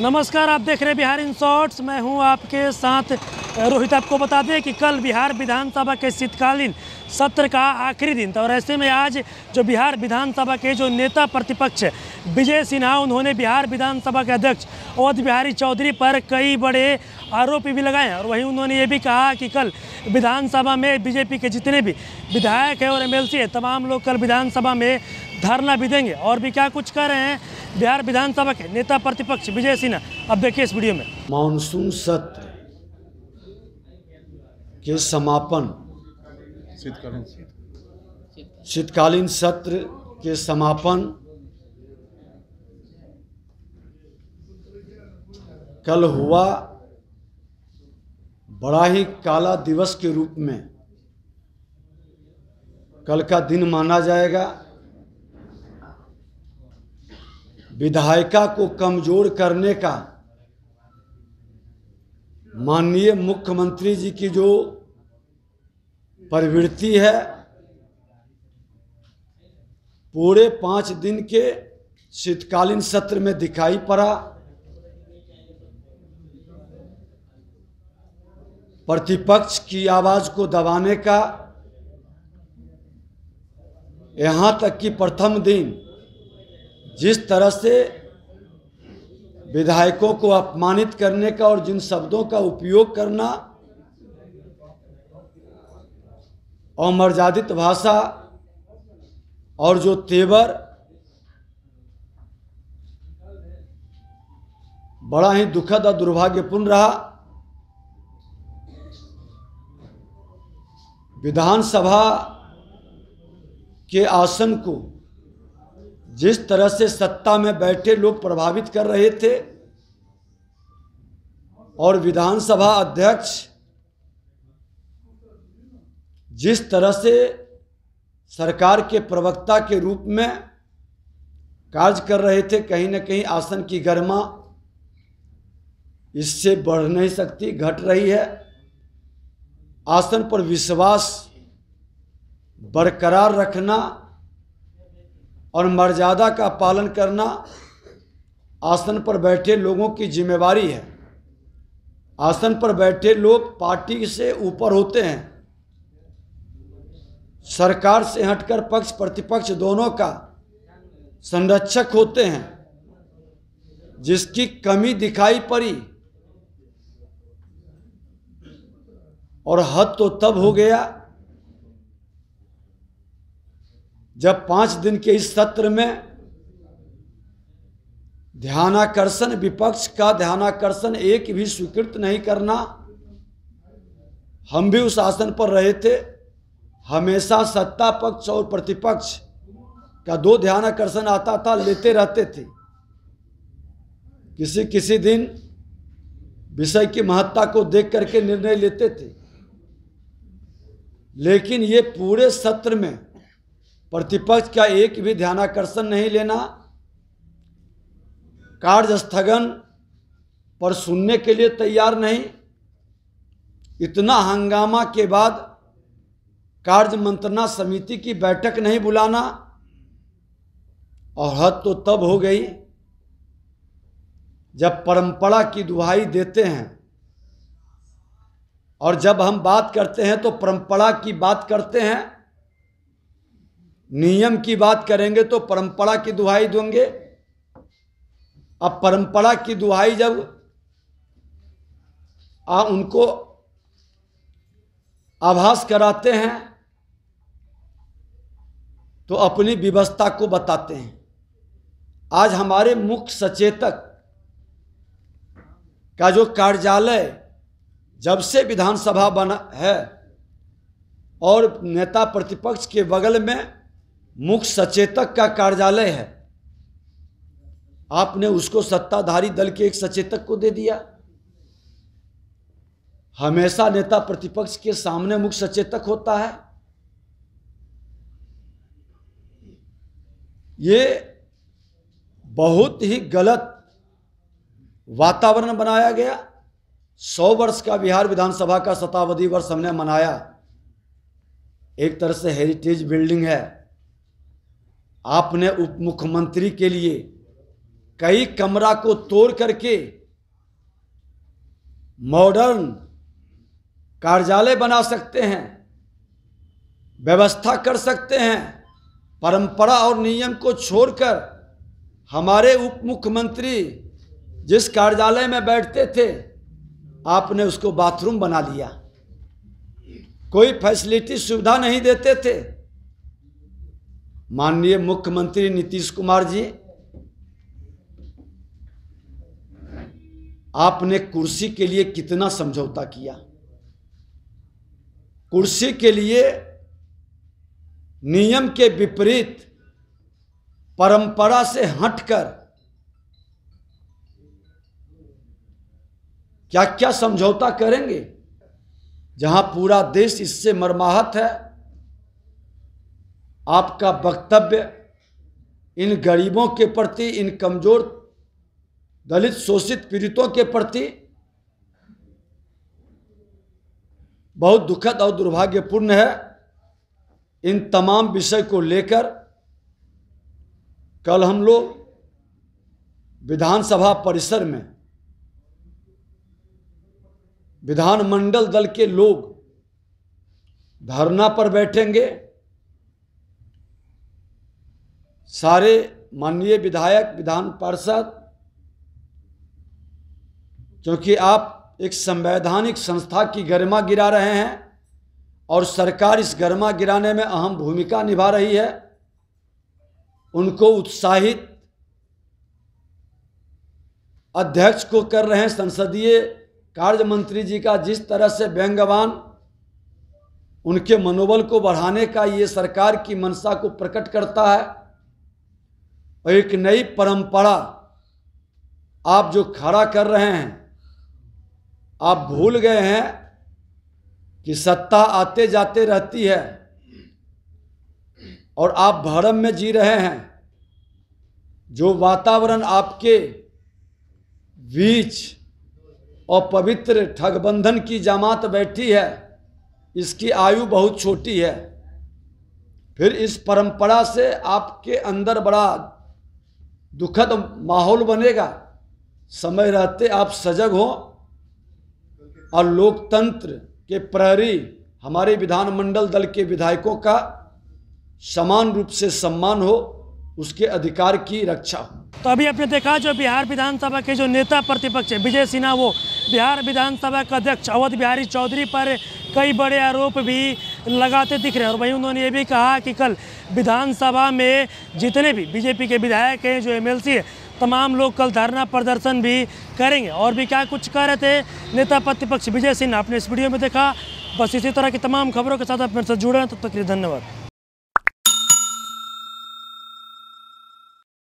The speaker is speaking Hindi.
नमस्कार आप देख रहे हैं बिहार इन शॉर्ट्स मैं हूं आपके साथ रोहित आपको बता दें कि कल बिहार विधानसभा के शीतकालीन सत्र का आखिरी दिन था और ऐसे में आज जो बिहार विधानसभा के जो नेता प्रतिपक्ष विजय सिन्हा उन्होंने बिहार विधानसभा के अध्यक्ष अवध बिहारी चौधरी पर कई बड़े आरोप भी लगाए और वहीं उन्होंने ये भी कहा कि कल विधानसभा में बीजेपी के जितने भी विधायक हैं और एम है तमाम लोग कल विधानसभा में धरना भी देंगे और भी क्या कुछ कर रहे हैं बिहार विधानसभा के नेता प्रतिपक्ष विजय सिन्हा अब देखिए इस वीडियो में मानसून सत्र के समापन शीतकालीन शीतकालीन सत्र के समापन कल हुआ बड़ा ही काला दिवस के रूप में कल का दिन माना जाएगा विधायिका को कमजोर करने का माननीय मुख्यमंत्री जी की जो प्रवृत्ति है पूरे पाँच दिन के शीतकालीन सत्र में दिखाई पड़ा प्रतिपक्ष की आवाज को दबाने का यहाँ तक कि प्रथम दिन जिस तरह से विधायकों को अपमानित करने का और जिन शब्दों का उपयोग करना और मर्यादित भाषा और जो तेवर बड़ा ही दुखद और दुर्भाग्यपूर्ण रहा विधानसभा के आसन को जिस तरह से सत्ता में बैठे लोग प्रभावित कर रहे थे और विधानसभा अध्यक्ष जिस तरह से सरकार के प्रवक्ता के रूप में कार्य कर रहे थे कहीं ना कहीं आसन की गर्मा इससे बढ़ नहीं सकती घट रही है आसन पर विश्वास बरकरार रखना और मर्यादा का पालन करना आसन पर बैठे लोगों की जिम्मेवारी है आसन पर बैठे लोग पार्टी से ऊपर होते हैं सरकार से हटकर पक्ष प्रतिपक्ष दोनों का संरक्षक होते हैं जिसकी कमी दिखाई पड़ी और हद तो तब हो गया जब पांच दिन के इस सत्र में ध्यानाकर्षण विपक्ष का ध्यानाकर्षण एक भी स्वीकृत नहीं करना हम भी उस आसन पर रहे थे हमेशा सत्ता पक्ष और प्रतिपक्ष का दो ध्यानाकर्षण आता था लेते रहते थे किसी किसी दिन विषय की महत्ता को देख करके निर्णय लेते थे लेकिन ये पूरे सत्र में प्रतिपक्ष का एक भी ध्यानाकर्षण नहीं लेना कार्य स्थगन पर सुनने के लिए तैयार नहीं इतना हंगामा के बाद कार्य मंत्रणा समिति की बैठक नहीं बुलाना और हद तो तब हो गई जब परंपरा की दुहाई देते हैं और जब हम बात करते हैं तो परंपरा की बात करते हैं नियम की बात करेंगे तो परंपरा की दुहाई देंगे अब परंपरा की दुहाई जब आ उनको आभास कराते हैं तो अपनी व्यवस्था को बताते हैं आज हमारे मुख्य सचेतक का जो कार्यालय जब से विधानसभा बना है और नेता प्रतिपक्ष के बगल में मुख सचेतक का कार्यालय है आपने उसको सत्ताधारी दल के एक सचेतक को दे दिया हमेशा नेता प्रतिपक्ष के सामने मुख्य सचेतक होता है ये बहुत ही गलत वातावरण बनाया गया सौ वर्ष का बिहार विधानसभा का शताब्दी वर्ष हमने मनाया एक तरह से हेरिटेज बिल्डिंग है आपने उप मुख्यमंत्री के लिए कई कमरा को तोड़ करके मॉडर्न कार्यालय बना सकते हैं व्यवस्था कर सकते हैं परंपरा और नियम को छोड़कर हमारे उप मुख्यमंत्री जिस कार्यालय में बैठते थे आपने उसको बाथरूम बना लिया कोई फैसिलिटी सुविधा नहीं देते थे माननीय मुख्यमंत्री नीतीश कुमार जी आपने कुर्सी के लिए कितना समझौता किया कुर्सी के लिए नियम के विपरीत परंपरा से हटकर क्या क्या समझौता करेंगे जहां पूरा देश इससे मरमाहत है आपका वक्तव्य इन गरीबों के प्रति इन कमज़ोर दलित शोषित पीड़ितों के प्रति बहुत दुखद और दुर्भाग्यपूर्ण है इन तमाम विषय को लेकर कल हम लोग विधानसभा परिसर में विधानमंडल दल के लोग धरना पर बैठेंगे सारे माननीय विधायक विधान पार्षद क्योंकि आप एक संवैधानिक संस्था की गरिमा गिरा रहे हैं और सरकार इस गरिमा गिराने में अहम भूमिका निभा रही है उनको उत्साहित अध्यक्ष को कर रहे हैं संसदीय कार्य मंत्री जी का जिस तरह से व्यंगवान उनके मनोबल को बढ़ाने का ये सरकार की मनसा को प्रकट करता है और एक नई परंपरा आप जो खड़ा कर रहे हैं आप भूल गए हैं कि सत्ता आते जाते रहती है और आप भरम में जी रहे हैं जो वातावरण आपके बीच और पवित्र ठगबंधन की जमात बैठी है इसकी आयु बहुत छोटी है फिर इस परंपरा से आपके अंदर बड़ा दुखद माहौल बनेगा समय रहते आप सजग हो और लोकतंत्र के प्रहरी हमारे विधानमंडल दल के विधायकों का समान रूप से सम्मान हो उसके अधिकार की रक्षा हो तो अभी आपने देखा जो बिहार विधानसभा के जो नेता प्रतिपक्ष है विजय सिन्हा वो बिहार विधानसभा का अध्यक्ष अवध बिहारी चौधरी पर कई बड़े आरोप भी लगाते दिख रहे हैं और वहीं उन्होंने ये भी कहा कि कल विधानसभा में जितने भी बीजेपी के विधायक हैं जो एमएलसी है तमाम लोग कल धरना प्रदर्शन भी करेंगे और भी क्या कुछ कह रहे थे नेता प्रतिपक्ष विजय सिन्हा आपने इस वीडियो में देखा बस इसी तरह की तमाम खबरों के साथ आप मेरे साथ जुड़े हैं तब तो तक धन्यवाद